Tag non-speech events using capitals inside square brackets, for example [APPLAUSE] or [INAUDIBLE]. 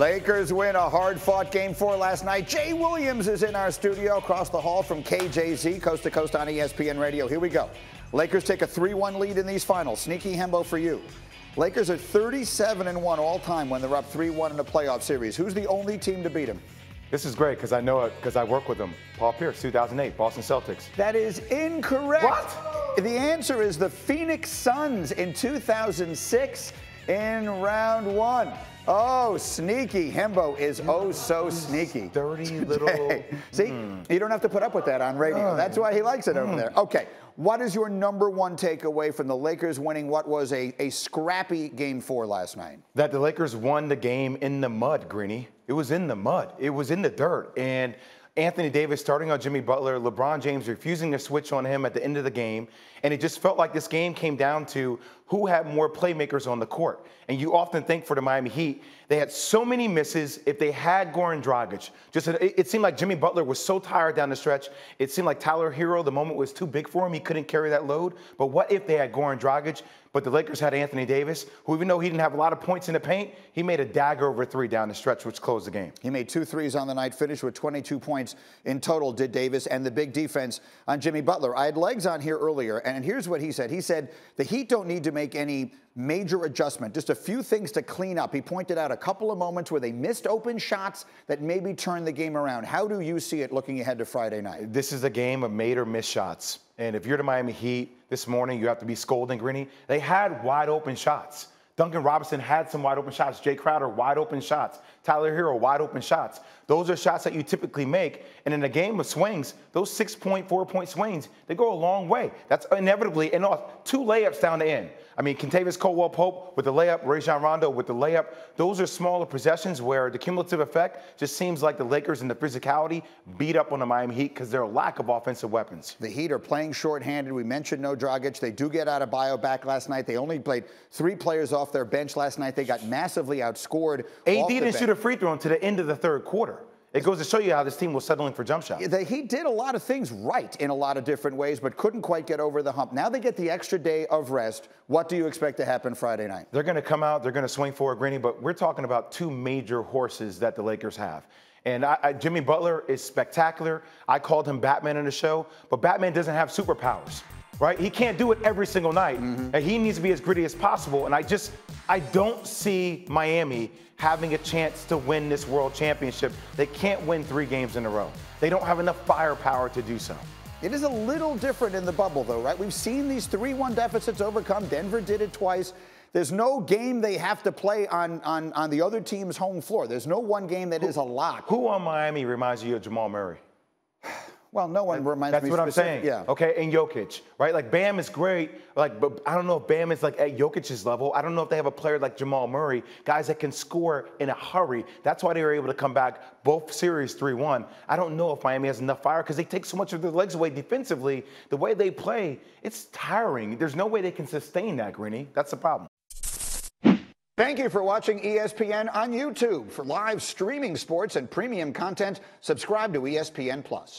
Lakers win a hard fought game four last night. Jay Williams is in our studio across the hall from KJZ, coast to coast on ESPN radio. Here we go. Lakers take a 3 1 lead in these finals. Sneaky Hembo for you. Lakers are 37 and 1 all time when they're up 3 1 in a playoff series. Who's the only team to beat them? This is great because I know it because I work with them. Paul Pierce, 2008, Boston Celtics. That is incorrect. What? The answer is the Phoenix Suns in 2006 in round one. Oh, sneaky. Hembo is oh so sneaky. Dirty [LAUGHS] little. See, mm. you don't have to put up with that on radio. Oh, That's why he likes it over hmm. there. Okay, what is your number one takeaway from the Lakers winning what was a, a scrappy game four last night? That the Lakers won the game in the mud, Greeny. It was in the mud, it was in the dirt. And Anthony Davis starting on Jimmy Butler, LeBron James refusing to switch on him at the end of the game. And it just felt like this game came down to who had more playmakers on the court. And you often think for the Miami Heat, they had so many misses. If they had Goran Dragic, just it, seemed like Jimmy Butler was so tired down the stretch. It seemed like Tyler Hero, the moment was too big for him. He couldn't carry that load. But what if they had Goran Dragic? But the Lakers had Anthony Davis, who even though he didn't have a lot of points in the paint, he made a dagger over three down the stretch, which closed the game. He made two threes on the night, finished with 22 points in total, did Davis, and the big defense on Jimmy Butler. I had legs on here earlier, and here's what he said. He said, the Heat don't need to make make any major adjustment. Just a few things to clean up. He pointed out a couple of moments where they missed open shots that maybe turned the game around. How do you see it looking ahead to Friday night? This is a game of made or miss shots. And if you're the Miami Heat this morning, you have to be scolding Greeny. They had wide open shots. Duncan Robinson had some wide open shots. Jay Crowder, wide open shots. Tyler Hero, wide open shots. Those are shots that you typically make. And in a game of swings, those 6.4 point swings, they go a long way. That's inevitably, and off two layups down the end. I mean, Contavious Caldwell Pope with the layup, Rajon Rondo with the layup. Those are smaller possessions where the cumulative effect just seems like the Lakers and the physicality beat up on the Miami Heat because their lack of offensive weapons. The Heat are playing shorthanded. We mentioned no Dragic. They do get out of bio back last night. They only played three players off their bench last night. They got massively outscored. AD didn't shoot a free throw until the end of the third quarter. It goes to show you how this team was settling for jump shots. He did a lot of things right in a lot of different ways, but couldn't quite get over the hump. Now they get the extra day of rest. What do you expect to happen Friday night? They're going to come out, they're going to swing for a granny, but we're talking about two major horses that the Lakers have. And I, I, Jimmy Butler is spectacular. I called him Batman in the show, but Batman doesn't have superpowers right? He can't do it every single night. Mm-hmm. And he needs to be as gritty as possible. And I just, I don't see Miami having a chance to win this world championship. They can't win three games in a row. They don't have enough firepower to do so. It is a little different in the bubble, though, right? We've seen these 3 1 deficits overcome. Denver did it twice. There's no game they have to play on, on, on the other team's home floor. There's no one game that who, is a lock. Who on Miami reminds you of Jamal Murray? Well, no one reminds That's me. That's what specific. I'm saying. Yeah. Okay, and Jokic, right? Like Bam is great. Like, but I don't know if Bam is like at Jokic's level. I don't know if they have a player like Jamal Murray, guys that can score in a hurry. That's why they were able to come back both series 3-1. I don't know if Miami has enough fire because they take so much of their legs away defensively. The way they play, it's tiring. There's no way they can sustain that, Greeny. That's the problem. Thank you for watching ESPN on YouTube. For live streaming sports and premium content, subscribe to ESPN Plus.